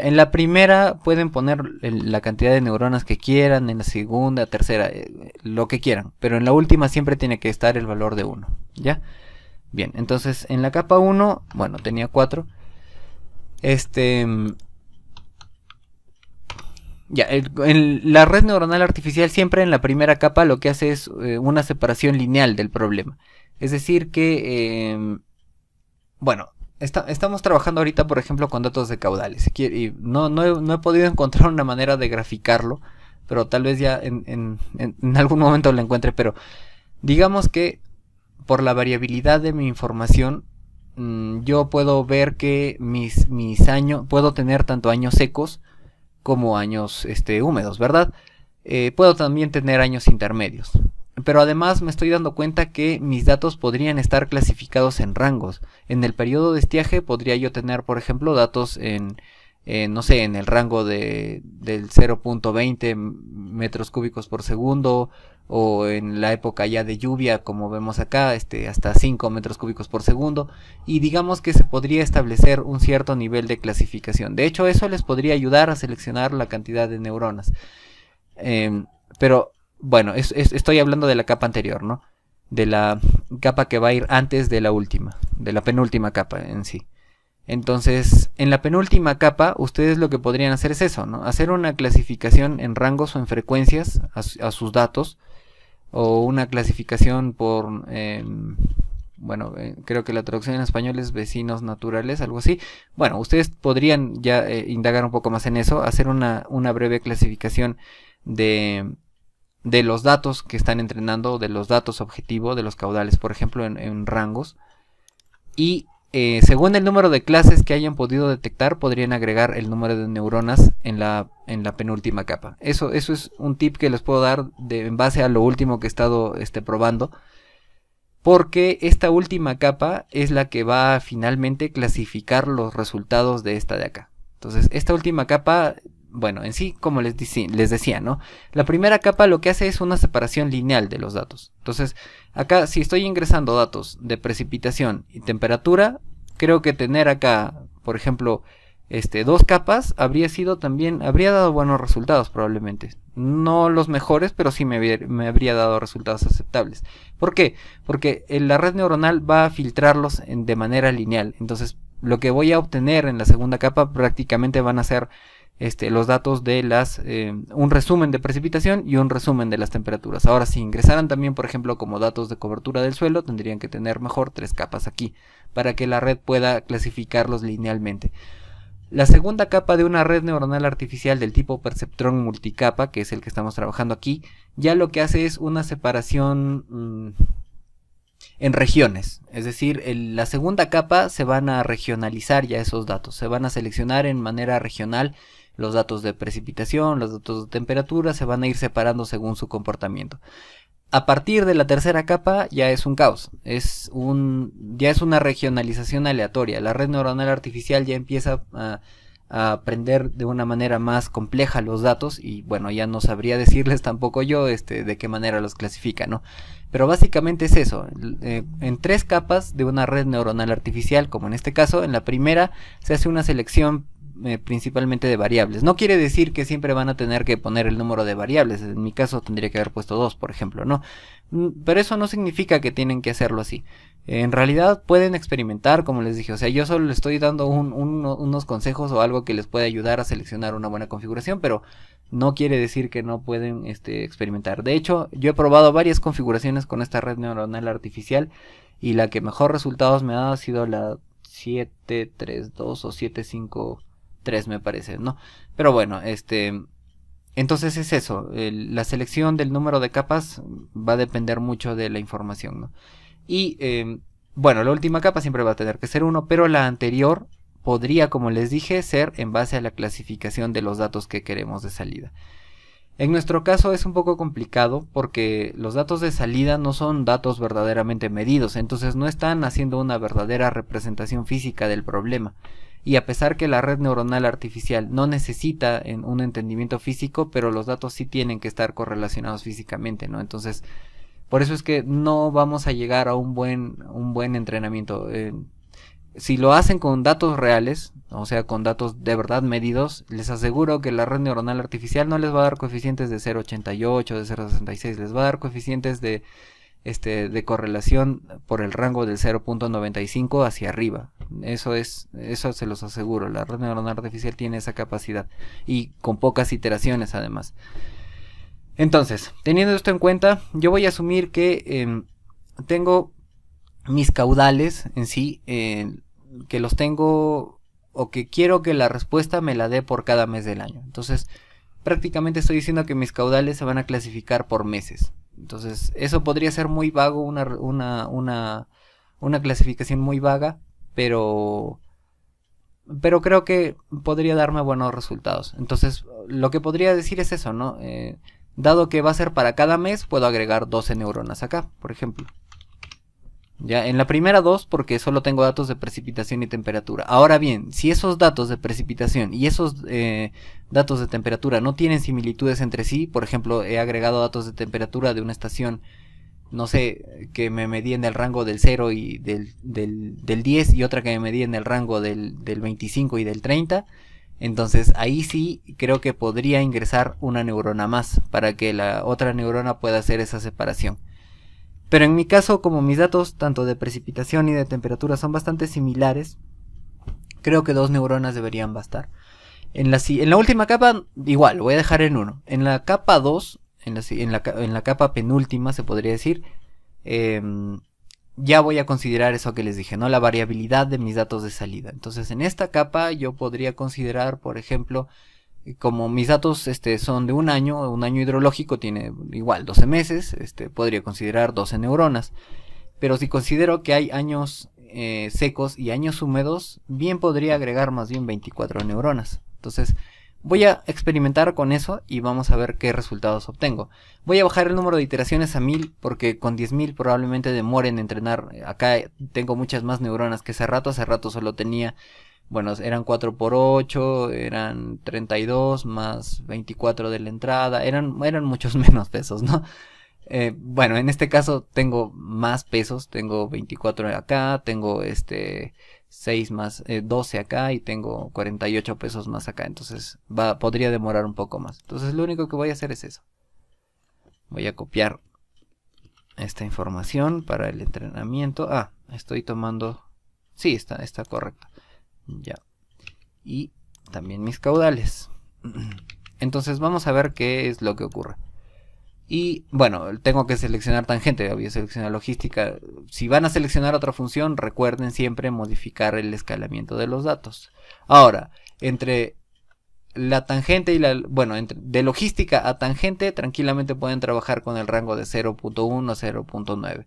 en la primera pueden poner la cantidad de neuronas que quieran, en la segunda, tercera, eh, lo que quieran, pero en la última siempre tiene que estar el valor de 1, ¿ya? Bien, entonces en la capa 1, bueno, tenía 4. Este mm, ya, la red neuronal artificial siempre en la primera capa lo que hace es eh, una separación lineal del problema. Es decir que, eh, bueno, estamos trabajando ahorita, por ejemplo, con datos de caudales. Y no, no, he, no he podido encontrar una manera de graficarlo, pero tal vez ya en, algún momento lo encuentre. Pero digamos que por la variabilidad de mi información, mm, yo puedo ver que mis, mis años, puedo tener tanto años secos como años este, húmedos, ¿verdad? Eh, puedo también tener años intermedios pero además me estoy dando cuenta que mis datos podrían estar clasificados en rangos. En el periodo de estiaje podría yo tener, por ejemplo, datos en, eh, no sé, en el rango de, del 0.20 metros cúbicos por segundo o en la época ya de lluvia como vemos acá este, hasta 5 metros cúbicos por segundo y digamos que se podría establecer un cierto nivel de clasificación de hecho eso les podría ayudar a seleccionar la cantidad de neuronas em, pero bueno, estoy hablando de la capa anterior, ¿no? De la capa que va a ir antes de la última, de la penúltima capa en sí. Entonces, en la penúltima capa, ustedes lo que podrían hacer es eso, ¿no? Hacer una clasificación en rangos o en frecuencias a, sus datos, o una clasificación por, em, bueno, eh, creo que la traducción en español es vecinos naturales, algo así. Bueno, ustedes podrían ya eh, indagar un poco más en eso, hacer una breve clasificación de, de los datos que están entrenando, de los datos objetivos, de los caudales, por ejemplo, en, rangos. Y eh, según el número de clases que hayan podido detectar, podrían agregar el número de neuronas en la, en la penúltima capa. Eso, eso es un tip que les puedo dar de, en base a lo último que he estado este, probando. Porque esta última capa es la que va a finalmente clasificar los resultados de esta de acá. Entonces, esta última capa bueno, en sí, como les, les, decía, ¿no? La primera capa lo que hace es una separación lineal de los datos. Entonces, acá si estoy ingresando datos de precipitación y temperatura, creo que tener acá, por ejemplo, este, dos capas habría sido también, habría dado buenos resultados probablemente. No los mejores, pero sí me, habría dado resultados aceptables. ¿Por qué? Porque la red neuronal va a filtrarlos de manera lineal. Entonces, lo que voy a obtener en la segunda capa prácticamente van a ser este, los datos de las, eh, un resumen de precipitación y un resumen de las temperaturas. Ahora, si ingresaran también, por ejemplo, como datos de cobertura del suelo, tendrían que tener mejor tres capas aquí, para que la red pueda clasificarlos linealmente. La segunda capa de una red neuronal artificial del tipo perceptrón multicapa, que es el que estamos trabajando aquí, ya lo que hace es una separación... Mm, en regiones. Es decir, en la segunda capa se van a regionalizar ya esos datos. Se van a seleccionar en manera regional los datos de precipitación, los datos de temperatura, se van a ir separando según su comportamiento. A partir de la tercera capa ya es un caos, es un, ya es una regionalización aleatoria. La red neuronal artificial ya empieza a, aprender de una manera más compleja los datos y bueno, ya no sabría <laughs> decirles tampoco yo este, de qué manera los clasifica, ¿no? Pero básicamente es eso, eh, en tres capas de una red neuronal artificial, como en este caso, en la primera se hace una selección eh, principalmente de variables. No quiere decir que siempre van a tener que poner el número de variables, en mi caso tendría que haber puesto dos, por ejemplo, ¿no? Mm, pero eso no significa que tienen que hacerlo así en realidad pueden experimentar, como les dije. O sea, yo solo les estoy dando unos consejos o algo que les puede ayudar a seleccionar una buena configuración, pero no quiere decir que no pueden este, experimentar. De hecho, yo he probado varias configuraciones con esta red neuronal artificial y la que mejor resultados me ha dado ha sido la 732 o 753 me parece, ¿no? Pero bueno, este... Entonces es eso, la selección del número de capas va a depender mucho de la información, ¿no? Y em, bueno, la última capa siempre va a tener que ser uno pero la anterior podría, como les dije, ser en base a la clasificación de los datos que queremos de salida. En nuestro caso es un poco complicado porque los datos de salida no son datos verdaderamente medidos, entonces no están haciendo una verdadera representación física del problema. Y a pesar que la red neuronal artificial no necesita un entendimiento físico, pero los datos sí tienen que estar correlacionados físicamente, ¿no? Entonces, por eso es que no vamos a llegar a un buen, un buen entrenamiento. Eh, si lo hacen con datos reales, o sea, con datos de verdad medidos, les aseguro que la red neuronal artificial no les va a dar coeficientes de 0.88, de 0.66, les va a dar coeficientes de, este, de correlación por el rango del 0.95 hacia arriba. Eso es, eso se los aseguro, la red neuronal artificial tiene esa capacidad y con pocas iteraciones además. Entonces, teniendo esto en cuenta, yo voy a asumir que em, tengo mis caudales en sí, que los tengo o que quiero que la respuesta me la dé por cada mes del año. Entonces, prácticamente estoy diciendo que mis caudales se van a clasificar por meses. Entonces, eso podría ser muy vago, una, una, una, clasificación muy vaga, pero, pero creo que podría darme buenos resultados. Entonces, lo que podría decir es eso, ¿no? Eh, Dado que va a ser para cada mes, puedo agregar 12 neuronas acá, por ejemplo. Ya, en la primera dos, porque solo tengo datos de precipitación y temperatura. Ahora bien, si esos datos de precipitación y esos eh, datos de temperatura no tienen similitudes entre sí, por ejemplo, he agregado datos de temperatura de una estación, no sé, que me medí en el rango del 0 y del, 10 y otra que me medí en el rango del, del 25 y del 30, entonces ahí sí creo que podría ingresar una neurona más para que la otra neurona pueda hacer esa separación. Pero en mi caso, como mis datos tanto de precipitación y de temperatura son bastante similares, creo que dos neuronas deberían bastar. En la, en la última capa, igual, lo voy a dejar en uno. En la capa 2, en la, en la, capa penúltima se podría decir, em, ya voy a considerar eso que les dije, ¿no? La variabilidad de mis datos de salida. Entonces, en esta capa yo podría considerar, por ejemplo, eh, como mis datos este, son de un año, un año hidrológico tiene igual 12 meses, este, podría considerar 12 neuronas. Pero si considero que hay años eh, secos y años húmedos, bien podría agregar más bien 24 neuronas. Entonces, Voy a experimentar con eso y vamos a ver qué resultados obtengo. Voy a bajar el número de iteraciones a 1000 porque con 10.000 probablemente demoren en entrenar. Acá tengo muchas más neuronas que hace rato. Hace rato solo tenía, bueno, eran 4 por 8, eran 32 más 24 de la entrada. Eran, eran muchos <laughs> menos pesos, ¿no? Eh, bueno, en este caso tengo más pesos, tengo 24 acá, tengo este 6 más 12 eh, acá y tengo 48 pesos más acá. Entonces va, podría demorar un poco más. Entonces lo único que voy a hacer es eso. Voy a copiar esta información para el entrenamiento. Ah, estoy tomando... Sí, está, está correcto. Ya. Y también mis caudales. <clears throat> Entonces vamos a ver qué es lo que ocurre. Y bueno, tengo que seleccionar tangente, voy a seleccionar logística. Si van a seleccionar otra función, recuerden siempre modificar el escalamiento de los datos. Ahora, entre la tangente y la... Bueno, de logística a tangente, tranquilamente pueden trabajar con el rango de 0.1 a 0.9.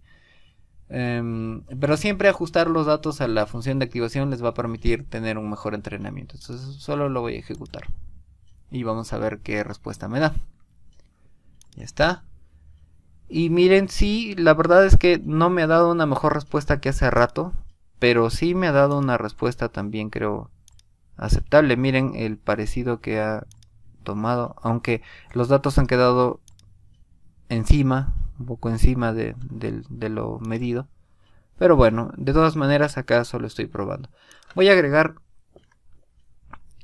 Em, pero siempre ajustar los datos a la función de activación les va a permitir tener un mejor entrenamiento. Entonces solo lo voy a ejecutar. Y vamos a ver qué respuesta me da. Ya está. Y miren, sí, la verdad es que no me ha dado una mejor respuesta que hace rato, pero sí me ha dado una respuesta también creo aceptable. Miren el parecido que ha tomado, aunque los datos han quedado encima, un poco encima de, lo medido. Pero bueno, de todas maneras acá solo estoy probando. Voy a agregar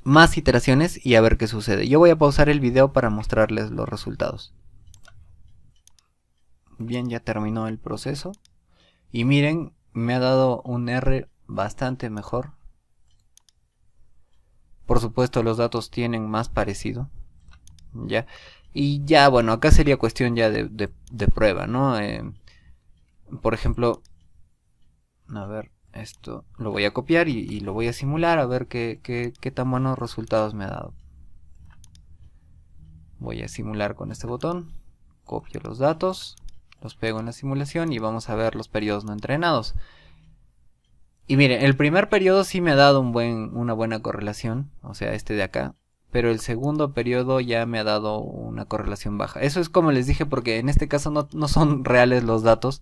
más iteraciones y a ver qué sucede. Yo voy a pausar el video para mostrarles los resultados. Bien, ya terminó el proceso. Y miren, me ha dado un R bastante mejor. Por supuesto, los datos tienen más parecido. Ya. Y ya, bueno, acá sería cuestión ya de, prueba, ¿no? Eh, por ejemplo, a ver, esto lo voy a copiar y, lo voy a simular a ver qué, qué tan buenos resultados me ha dado. Voy a simular con este botón, copio los datos, los pego en la simulación y vamos a ver los periodos no entrenados. Y miren, el primer periodo sí me ha dado un buen, una buena correlación, o sea, este de acá. Pero el segundo periodo ya me ha dado una correlación baja. Eso es como les dije porque en este caso no, no son reales los datos.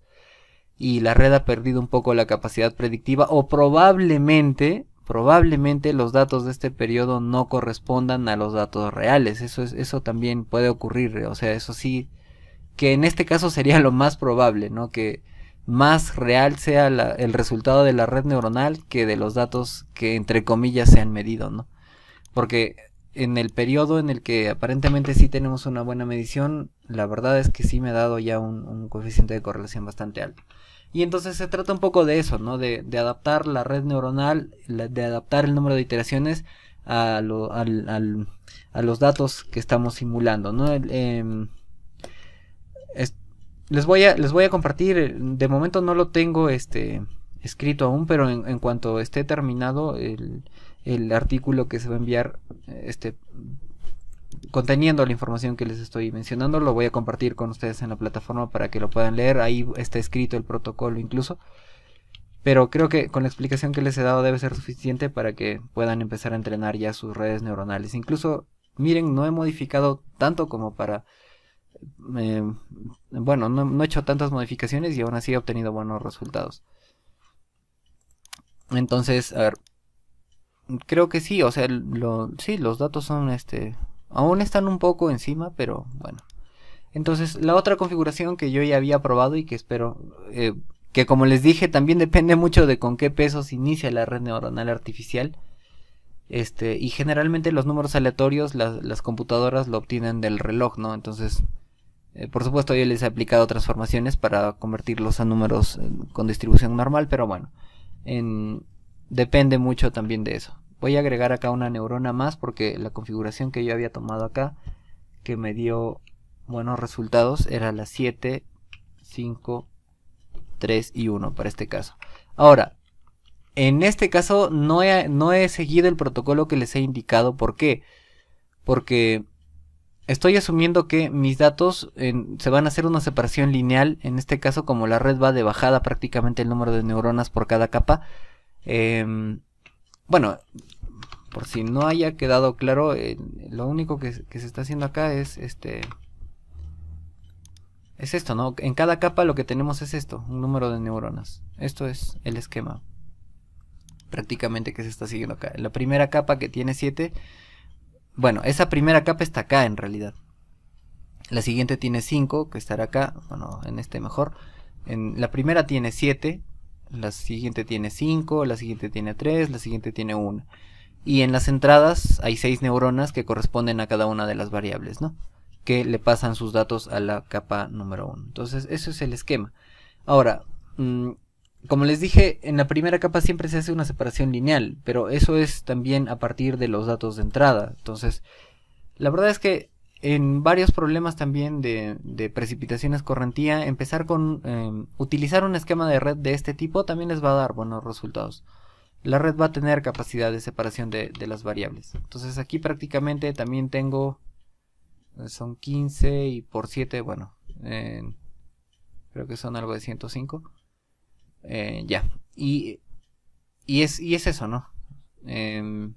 Y la red ha perdido un poco la capacidad predictiva o probablemente probablemente los datos de este periodo no correspondan a los datos reales. Eso, es, eso también puede ocurrir. O sea, eso sí que en este caso sería lo más probable, ¿no? Que más real sea el resultado de la red neuronal que de los datos que entre comillas se han medido, ¿no? Porque en el periodo en el que aparentemente sí tenemos una buena medición, la verdad es que sí me ha dado ya un, coeficiente de correlación bastante alto. Y entonces se trata un poco de eso, ¿no? De, adaptar la red neuronal, de adaptar el número de iteraciones a, los datos que estamos simulando, ¿no? Em, les, voy a, les voy a compartir, de momento no lo tengo este, escrito aún, pero en, cuanto esté terminado el, el, artículo que se va a enviar, este, conteniendo la información que les estoy mencionando, lo voy a compartir con ustedes en la plataforma para que lo puedan leer, ahí está escrito el protocolo incluso. Pero creo que con la explicación que les he dado debe ser suficiente para que puedan empezar a entrenar ya sus redes neuronales. Incluso, miren, no he modificado tanto como para bueno, no, he hecho tantas modificaciones y aún así he obtenido buenos resultados. Entonces, a ver, creo que sí, o sea, sí, los datos son, este, aún están un poco encima, pero bueno. Entonces, la otra configuración que yo ya había probado y que espero, eh, que como les dije, también <laughs> depende mucho de con qué pesos inicia la red neuronal artificial. Este, y generalmente los números aleatorios las, las computadoras lo obtienen del reloj, ¿no? Entonces, eh, por supuesto, yo les he aplicado transformaciones para convertirlos a números eh, con distribución normal, pero bueno, depende mucho también de eso. Voy a agregar acá una neurona más porque la configuración que yo había tomado acá, que me dio buenos resultados, era la 7, 5, 3 y 1 para este caso. Ahora, en este caso no no he seguido el protocolo que les he indicado. ¿Por qué? Porque estoy asumiendo que mis datos se van a hacer una separación lineal, en este caso como la red va de bajada prácticamente el número de neuronas por cada capa. Em, bueno, por si no haya quedado claro, lo único que, se está haciendo acá es este... Es esto, ¿no? En cada capa lo que tenemos es esto, un número de neuronas. Esto es el esquema prácticamente que se está siguiendo acá. la primera capa que tiene 7 bueno, esa primera capa está acá en realidad. La siguiente tiene 5, que estará acá, bueno, en este mejor. la primera tiene 7, la siguiente tiene 5, la siguiente tiene 3, la siguiente tiene 1. Y en las entradas hay 6 neuronas que corresponden a cada una de las variables, ¿no? Que le pasan sus datos a la capa número 1. Entonces, eso es el esquema. Ahora, mm, como les dije, en la primera capa siempre se hace una separación lineal, pero eso es también a partir de los datos de entrada. Entonces, la verdad es que en varios problemas también de, precipitaciones correntía, empezar con em, utilizar un esquema de red de este tipo también les va a dar buenos resultados. La red va a tener capacidad de separación de, las variables. Entonces aquí prácticamente también tengo, eh, son 15 y por 7, bueno, creo que son algo de 105. Eh, ya. Y, y, es, y es eso, ¿no? Em,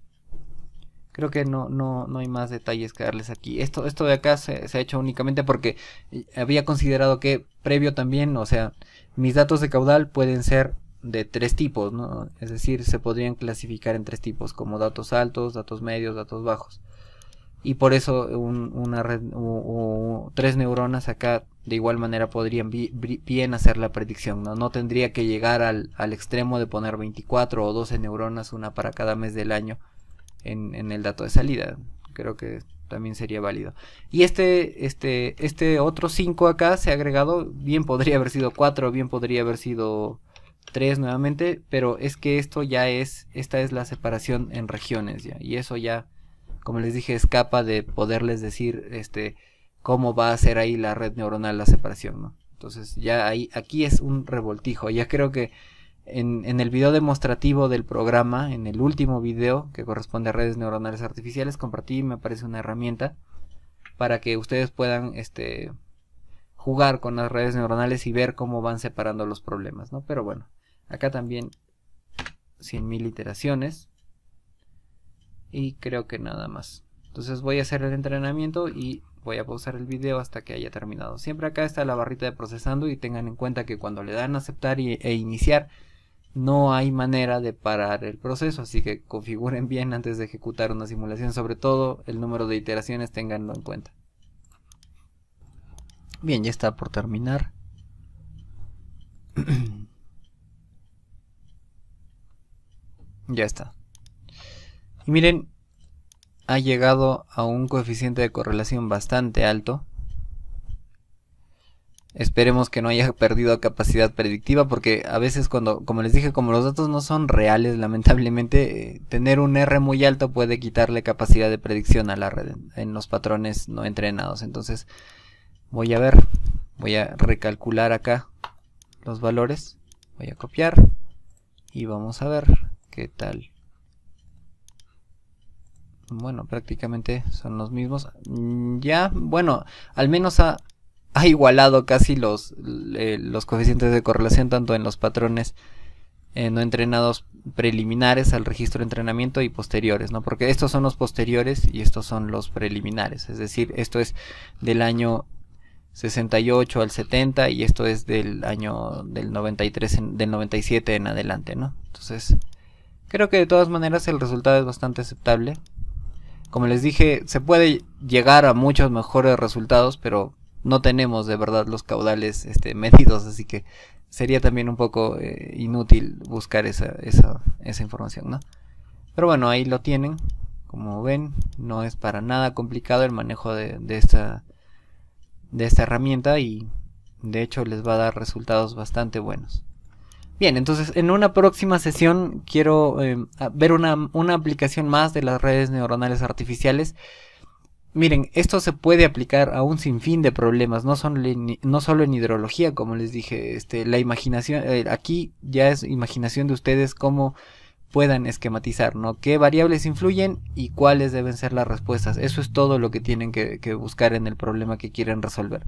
creo que no, hay más detalles que darles aquí. Esto, esto de acá se, se, ha hecho únicamente porque eh, había considerado que previo también, o sea, mis datos de caudal pueden ser de tres tipos, ¿no? Es decir, se podrían clasificar en tres tipos, como datos altos, datos medios, datos bajos y por eso una red tres neuronas acá de igual manera podrían bien hacer la predicción, ¿no? No tendría que llegar al, extremo de poner 24 o 12 neuronas, una para cada mes del año, en, el dato de salida. Creo que también sería válido. Y este, este, este otro 5 acá se ha agregado, bien podría haber sido 4, bien podría haber sido 3 nuevamente, pero es que esto ya es, esta es la separación en regiones, ya, y eso ya como les dije, escapa de poderles decir este cómo va a ser ahí la red neuronal la separación, ¿no? Entonces ya ahí, aquí es un revoltijo. Ya creo que en, el video demostrativo del programa, en el último video que corresponde a redes neuronales artificiales, compartí, me parece una herramienta para que ustedes puedan este, jugar con las redes neuronales y ver cómo van separando los problemas, ¿no? Pero bueno, acá también 100.000 iteraciones. Y creo que nada más. Entonces voy a hacer el entrenamiento y voy a pausar el video hasta que haya terminado. Siempre acá está la barrita de procesando y tengan en cuenta que cuando le dan aceptar e iniciar no hay manera de parar el proceso, así que configuren bien antes de ejecutar una simulación, sobre todo el número de iteraciones tenganlo en cuenta. Bien, ya está por terminar. <clears throat> ya está. Y miren, ha llegado a un coeficiente de correlación bastante alto. Esperemos que no haya perdido capacidad predictiva porque a veces cuando, como les dije, como los datos no son reales, lamentablemente, eh, tener un R muy alto puede quitarle capacidad de predicción a la red en los patrones no entrenados. Entonces, voy a ver, voy a recalcular acá los valores, voy a copiar y vamos a ver qué tal bueno, prácticamente son los mismos. Mm, ya, bueno, al menos ha, igualado casi los, eh, los coeficientes de correlación tanto en los patrones eh, no entrenados preliminares al registro de entrenamiento y posteriores, ¿no? Porque estos son los posteriores y estos son los preliminares, es decir, esto es del año 68 al 70 y esto es del año del 93 del 97 en adelante, ¿no? Entonces, creo que de todas maneras el resultado es bastante aceptable como les dije, se puede llegar a muchos mejores resultados, pero no tenemos de verdad los caudales este, <laughs> medidos, así que sería también un poco eh, inútil buscar esa, esa, información, ¿no? Pero bueno, ahí lo tienen. Como ven, no es para nada complicado el manejo de esta herramienta y de hecho les va a dar resultados bastante buenos. Bien, entonces en una próxima sesión quiero eh, ver una, aplicación más de las redes neuronales artificiales. Miren, esto se puede aplicar a un sinfín de problemas, no, solo en hidrología, como les dije, este, la imaginación, eh, aquí ya es imaginación de ustedes cómo puedan esquematizar, ¿no? ¿Qué variables influyen y cuáles deben ser las respuestas? Eso es todo lo que tienen que buscar en el problema que quieren resolver.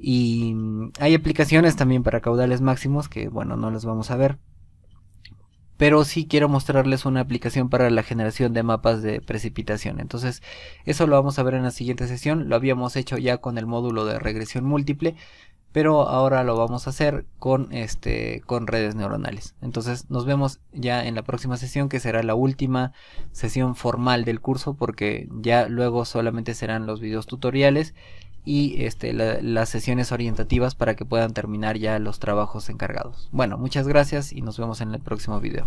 Y hay aplicaciones también para caudales máximos que, bueno, no las vamos a ver. Pero sí quiero mostrarles una aplicación para la generación de mapas de precipitación. Entonces, eso lo vamos a ver en la siguiente sesión. Lo habíamos hecho ya con el módulo de regresión múltiple pero ahora lo vamos a hacer con este con redes neuronales. Entonces, nos vemos ya en la próxima sesión que será la última sesión formal del curso porque ya luego solamente serán los videos tutoriales y este, las sesiones orientativas para que puedan terminar ya los trabajos encargados. Bueno, muchas gracias y nos vemos en el próximo video.